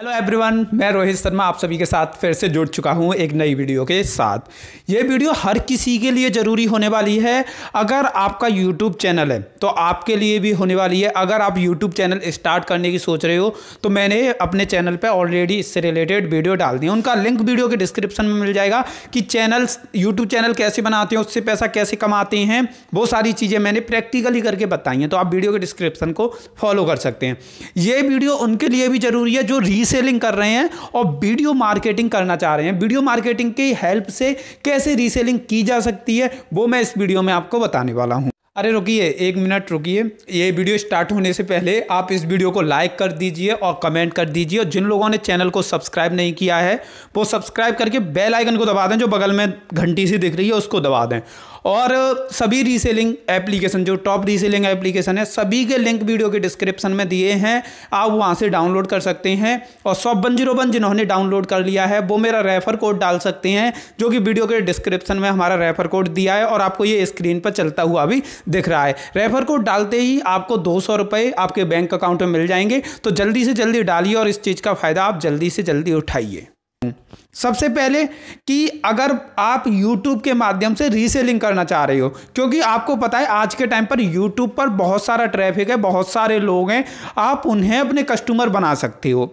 hello everyone मैं रोहित शर्मा आप सभी के साथ फिर से जुड़ चुका हूं एक नई वीडियो के साथ ये वीडियो हर किसी के लिए ज़रूरी होने वाली है अगर आपका यूट्यूब चैनल है तो आपके लिए भी होने वाली है अगर आप यूट्यूब चैनल स्टार्ट करने की सोच रहे हो तो मैंने अपने चैनल पर ऑलरेडी इससे रिलेटेड वीडियो डाल दी उनका लिंक वीडियो के डिस्क्रिप्शन में मिल जाएगा कि चैनल यूट्यूब चैनल कैसे बनाते हैं उससे पैसा कैसे कमाते हैं वो सारी चीज़ें मैंने प्रैक्टिकली करके बताई हैं तो आप वीडियो के डिस्क्रिप्शन को फॉलो कर सकते हैं ये वीडियो उनके लिए भी ज़रूरी है जो रील रीसेलिंग कर रहे हैं और वीडियो मार्केटिंग करना चाह रहे हैं वीडियो मार्केटिंग की हेल्प से कैसे रीसेलिंग की जा सकती है वो मैं इस वीडियो में आपको बताने वाला हूँ अरे रुकिए एक मिनट रुकिए ये वीडियो स्टार्ट होने से पहले आप इस वीडियो को लाइक कर दीजिए और कमेंट कर दीजिए और जिन लोगों ने चैनल को सब्सक्राइब नहीं किया है वो सब्सक्राइब करके बेल आइकन को दबा दें जो बगल में घंटी सी दिख रही है उसको दबा दें और सभी रीसेलिंग एप्लीकेशन जो टॉप रीसेलिंग एप्लीकेशन है सभी के लिंक वीडियो के डिस्क्रिप्शन में दिए हैं आप वहाँ से डाउनलोड कर सकते हैं और सॉप वन जीरो वन जिन्होंने डाउनलोड कर लिया है वो मेरा रेफर कोड डाल सकते हैं जो कि वीडियो के डिस्क्रिप्शन में हमारा रेफर कोड दिया है और आपको ये स्क्रीन पर चलता हुआ भी दिख रहा है रेफर कोड डालते ही आपको दो सौ रुपये आपके बैंक अकाउंट में मिल जाएंगे तो जल्दी से जल्दी डालिए और इस चीज़ का फ़ायदा आप जल्दी से जल्दी उठाइए सबसे पहले कि अगर आप YouTube के माध्यम से रीसेलिंग करना चाह रहे हो क्योंकि आपको पता है आज के टाइम पर YouTube पर बहुत सारा ट्रैफिक है बहुत सारे लोग हैं आप उन्हें अपने कस्टमर बना सकते हो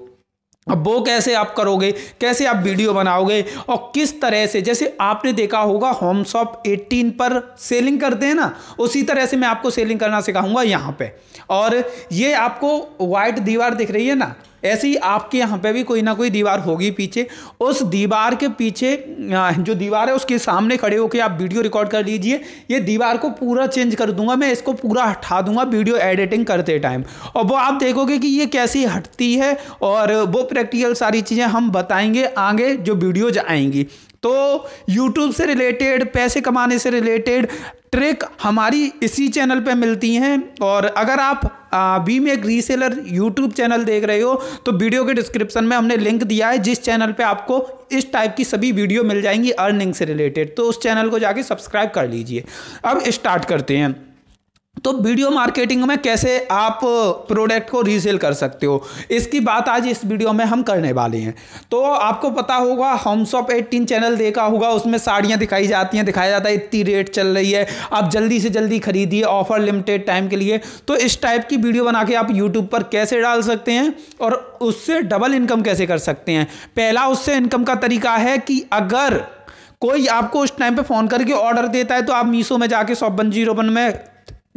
अब वो कैसे आप करोगे कैसे आप वीडियो बनाओगे और किस तरह से जैसे आपने देखा होगा होम शॉप 18 पर सेलिंग करते हैं ना उसी तरह से मैं आपको सेलिंग करना सिखाऊंगा यहाँ पे और ये आपको वाइट दीवार दिख रही है ना ऐसे ही आपके यहाँ पे भी कोई ना कोई दीवार होगी पीछे उस दीवार के पीछे जो दीवार है उसके सामने खड़े होकर आप वीडियो रिकॉर्ड कर लीजिए ये दीवार को पूरा चेंज कर दूंगा मैं इसको पूरा हटा दूंगा वीडियो एडिटिंग करते टाइम और वो आप देखोगे कि ये कैसी हटती है और वो प्रैक्टिकल सारी चीज़ें हम बताएंगे आगे जो वीडियोज आएंगी तो YouTube से रिलेटेड पैसे कमाने से रिलेटेड ट्रिक हमारी इसी चैनल पे मिलती हैं और अगर आप be make reseller YouTube channel देख रहे हो तो वीडियो के डिस्क्रिप्शन में हमने लिंक दिया है जिस चैनल पे आपको इस टाइप की सभी वीडियो मिल जाएंगी अर्निंग से रिलेटेड तो उस चैनल को जाके सब्सक्राइब कर लीजिए अब स्टार्ट करते हैं तो वीडियो मार्केटिंग में कैसे आप प्रोडक्ट को रीसेल कर सकते हो इसकी बात आज इस वीडियो में हम करने वाले हैं तो आपको पता होगा होम शॉप एट्टीन चैनल देखा होगा उसमें साड़ियाँ दिखाई जाती हैं दिखाया जाता है इतनी रेट चल रही है आप जल्दी से जल्दी खरीदिए ऑफर लिमिटेड टाइम के लिए तो इस टाइप की वीडियो बना के आप यूट्यूब पर कैसे डाल सकते हैं और उससे डबल इनकम कैसे कर सकते हैं पहला उससे इनकम का तरीका है कि अगर कोई आपको उस टाइम पे फ़ोन करके ऑर्डर देता है तो आप मीशो में जाके सॉप वन जीरो वन में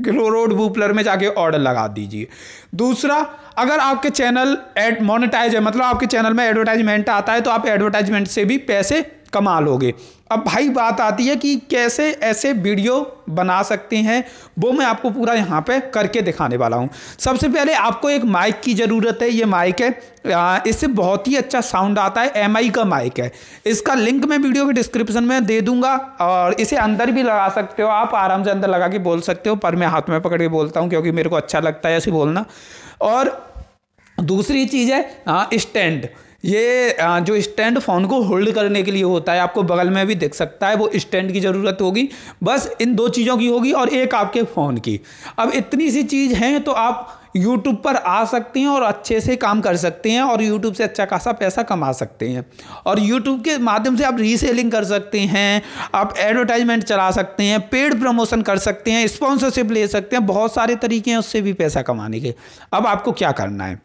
रोड बूपलर में जाके ऑर्डर लगा दीजिए दूसरा अगर आपके चैनल एड मोनेटाइज है मतलब आपके चैनल में एडवर्टाइजमेंट आता है तो आप एडवर्टाइजमेंट से भी पैसे कमाल गए अब भाई बात आती है कि कैसे ऐसे वीडियो बना सकते हैं वो मैं आपको पूरा यहाँ पे करके दिखाने वाला हूँ सबसे पहले आपको एक माइक की ज़रूरत है ये माइक है इससे बहुत ही अच्छा साउंड आता है एम का माइक है इसका लिंक मैं वीडियो के डिस्क्रिप्शन में दे दूंगा और इसे अंदर भी लगा सकते हो आप आराम से अंदर लगा के बोल सकते हो पर मैं हाथ में पकड़ के बोलता हूँ क्योंकि मेरे को अच्छा लगता है ऐसे बोलना और दूसरी चीज़ है हाँ, स्टैंड ये जो स्टैंड फ़ोन को होल्ड करने के लिए होता है आपको बगल में भी देख सकता है वो स्टैंड की ज़रूरत होगी बस इन दो चीज़ों की होगी और एक आपके फ़ोन की अब इतनी सी चीज़ हैं तो आप यूट्यूब पर आ सकते हैं और अच्छे से काम कर सकते हैं और यूट्यूब से अच्छा खासा पैसा कमा सकते हैं और यूट्यूब के माध्यम से आप रीसेलिंग कर सकते हैं आप एडवर्टाइजमेंट चला सकते हैं पेड प्रमोशन कर सकते हैं स्पॉन्सरशिप ले सकते हैं बहुत सारे तरीके हैं उससे भी पैसा कमाने के अब आपको क्या करना है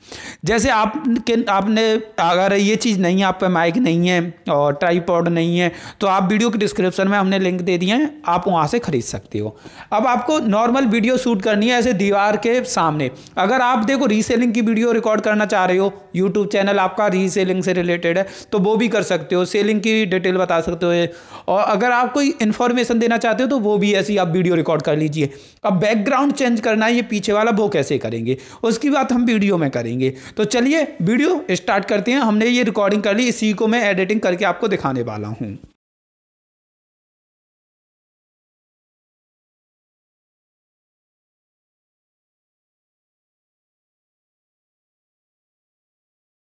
जैसे आप के आपने अगर ये चीज़ नहीं है आप पे माइक नहीं है और ट्राईपॉड नहीं है तो आप वीडियो के डिस्क्रिप्शन में हमने लिंक दे दिए हैं आप वहाँ से ख़रीद सकते हो अब आपको नॉर्मल वीडियो शूट करनी है ऐसे दीवार के सामने अगर आप देखो रीसेलिंग की वीडियो रिकॉर्ड करना चाह रहे हो यूट्यूब चैनल आपका रीसेलिंग से रिलेटेड है तो वो भी कर सकते हो सेलिंग की डिटेल बता सकते हो और अगर आप कोई इन्फॉर्मेशन देना चाहते हो तो वो भी ऐसी आप वीडियो रिकॉर्ड कर लीजिए अब बैकग्राउंड चेंज करना है ये पीछे वाला वो कैसे करेंगे उसकी बात हम वीडियो में करेंगे तो चलिए वीडियो स्टार्ट करते हैं हमने ये रिकॉर्डिंग कर ली इसी को मैं एडिटिंग करके आपको दिखाने वाला हूँ